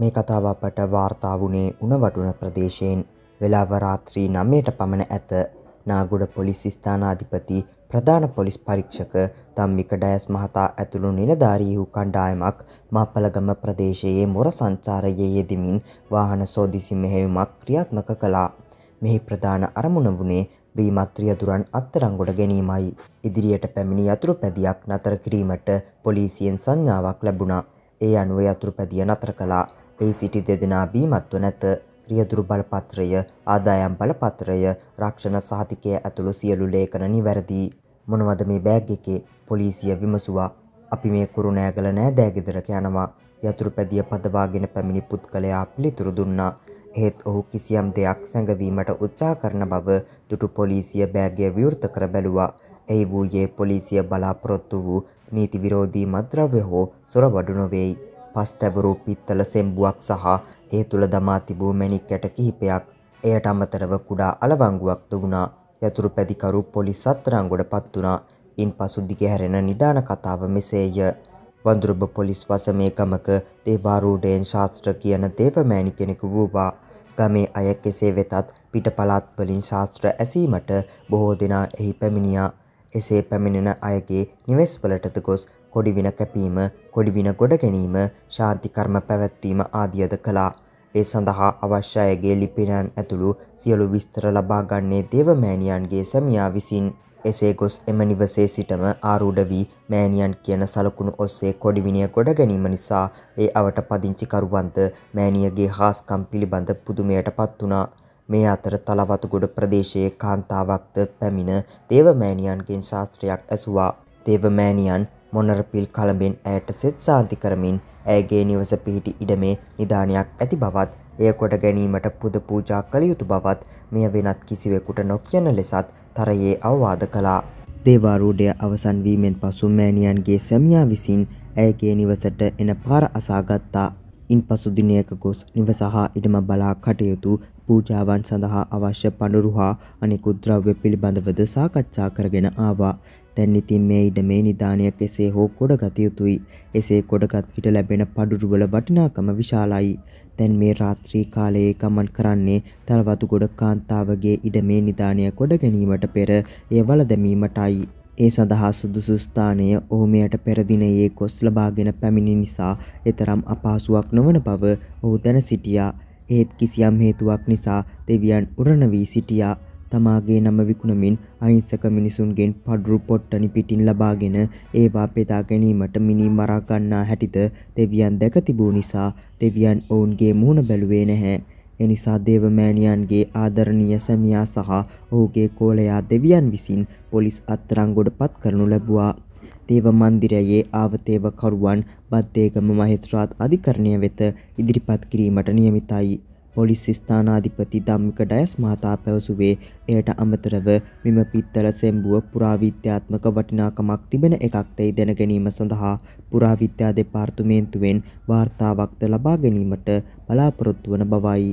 මේ කතාව අපට වාර්තා වුණේ උණවටුන ප්‍රදේශයෙන් වෙලාව රාත්‍රී 9ට පමණ ඇත. නාගොඩ පොලිස් ස්ථානාධිපති ප්‍රධාන පොලිස් පරීක්ෂක ධම්මික ඩයස් මහතා ඇතුළු නිලධාරී වූ කණ්ඩායමක් මාපලගම ප්‍රදේශයේ මොර සංචාරයේ යෙදෙමින් වාහන සෝදිසි මෙහෙයුමක් ක්‍රියාත්මක කළා. මෙහි ප්‍රධාන අරමුණ වුණේ බ්‍රීමත්‍රියදුරන් අත්තරංගොඩ ගැනීමයි. ඉදිරියට පැමිණි යතුරු පැදියක් නතර කිරීමට පොලිසියෙන් සංඥාවක් ලැබුණා. ඒ අනුව යතුරු පැදිය නතර කළා. එහි සිටි දෙදෙනා බීමත්ව නැත රියදුරු බලපත්‍රය ආදායම් බලපත්‍රය රක්ෂණ සහතිකය ඇතුළු සියලු ලේඛන නිවැරදි මොනවද මේ බෑග් එකේ පොලිසිය විමසුවා අපි මේ කුරුණෑගල නෑදෑ ගෙදරක යනවා යතුරු පැදිය පදවාගෙන පැමිණි පුද්ගලයා පිළිතුරු දුන්නා එහෙත් ඔහු කිසියම් දෙයක් සැඟවීමට උත්සා කරන බව දුටු පොලිසිය බෑගය විවෘත කර බැලුවා. එහි වූයේ පොලිසිය බලාපොරොත්තු වූ නීති විරෝධී මද්‍රව්‍ය හෝ සොරබඩු නොවෙයි. පස් තැවරූ පිත්තල සෙම්බුවක් සහ ඒ තුළ දමා තිබූ මැණික්කැට කිහිපයක් එයට අමතරව කුඩා අලවංගුවක් දුුණා යතුරු පැදිකරු පොලිස් සත්තරංගොඩ පත් වුණා ඉන් පසු දිගහැරෙන නිධාන කතාව මෙසේය. වඳුරුබ පොලිස් වසමේ ගමක දේවාරූඩයෙන් ශාස්ත්‍ර කියන දේවමෑණි කෙනෙකු වූවා. ගමේ අය කෙසේ වෙතත් පිට පලාත්වලින් ශාස්ත්‍ර ඇසීමට බොහෝ දෙනා එහි පැමිණියා. එසේ පැමිණෙන අයගේ නිවෙස්වලටද ගොස් කොඩිවින කැපීම කොඩිවින ගොඩ ගැනීම ශාන්තිකර්ම පැවැත්වීම ආදියද කළා. ඒ සඳහා අවශ්‍යයගේ ලිපිනයන් ඇතුළු සියලු විස්තර ලබාගන්නේ දේවමෑණියන්ගේ සැමියා විසින්. එසේ ගොස් එම නිවසේ සිටම ආරූඩ වී මෑණියන් කියන සලකුණු ඔස්සේ කොඩිවිනිය ගොඩ ගැනීම නිසා ඒ අවට පදිංචිකරුවන්ත මෑණියගේ හාස්කම් පිළිබඳ පුදුමයට පත් වුණා. මේ අතර තලවතුගොඩ ප්‍රදේශයේ කාන්තාවක්ද පැමිණ දේවමෑණියන්ගෙන් ශාස්ත්‍රයක් ඇසුවා. දේවමෑණියන් මොනරපිල් කළඹෙන් ඇයට සෙත් සාන්ති කරමින් ඇගේ නිවස පිහිටි ඉඩමේ නිධානයක් ඇති බවත් එය කොට ගැනීමට පුද පූජා කළ යුතු බවත් මෙය වෙනත් කිසිවෙකුට නොකියන ලෙසත් තරයේ අවවාද කළා. දේවාරූඩය අවසන්වීමෙන් පසු මෑණියන්ගේ සැමියා විසින් ඇයගේ නිවසට එන පාර අසාගත්තා. ඉන් පසු දිනයක ගොස් නිවස හා ඉඩම බලා කටයුතු පූජාවන් සඳහා අවශ්‍ය පඩුරු හා අනෙකුත් ද්‍රව්‍ය පිළිබඳවද සාකච්ඡා කරගෙන ආවා. දැන් ඉතින් මේ ඉඩමේ නිධානය කෙසේ හෝ ගොඩගත යුතුයි. එසේ ගොඩගත් විට ලැබෙන පඩුරුවල වටිනාකම විශාලයි. දැන් මේ රාත්‍රී කාලයේ ගමන් කරන්නේ තලවතු ගොඩ කාන්තාවගේ ඉඩමේ නිධානය ගොඩ ගැනීමට පෙර එය වලදමීමටයි. ඒ සඳහා සුදුසු ස්ථානය ඔහු මෙයට පෙර දිනයේ ගොස් ලබාගෙන පැමිණි නිසා එතරම් අපහසුාවක් නොවන බව ඔහු දැන සිටියා. එහෙත් කිසියම් හේතුවක් නිසා දෙවියන් උරණ වී සිටියා. තමාගේ නම විකුණමින් අහිංසක මිනිසුන්ගෙන් පඩරු පොට්ටනි පිටින් ලබාගෙන ඒවා බෙදා ගැනීමට මිනි මරා ගන්නා හැටිද දෙවියන් දැක තිබූ නිසා දෙවියන් ඔවුන්ගේ මූණ බැලුවේ නැහැ. එනිසා දේවමෑණියන්ගේ ආදරණීය සැමියා සහ ඔහුගේ කෝලයා දෙවියන් විසින් පොලිස් අත්අඩංගුවට පත් කරනු ලැබුවා. දේව මන්දිරයේ ආවතේවකරුවන් බද්දේගම මහේස්ත්‍රාත් අධිකරණය වෙත ඉදිරිපත් කිරීමට නියමිතයි. පොලිස් ස්ථානාධිපති ධම්මික ඩයස් මහතා පැවසුවේ එයට අමතරව මෙම පිත්තල සෙම්බුව පුරාවිද්‍යාත්මක වටිනාකමක් තිබෙන එකක් දැයි දැන ගැනීම සඳහා පුරාවිද්‍යා දෙපාර්තමේන්තුවෙන් වාර්තාවක්ද ලබා ගැනීමට බලාපොරොත්තු වන බවයි.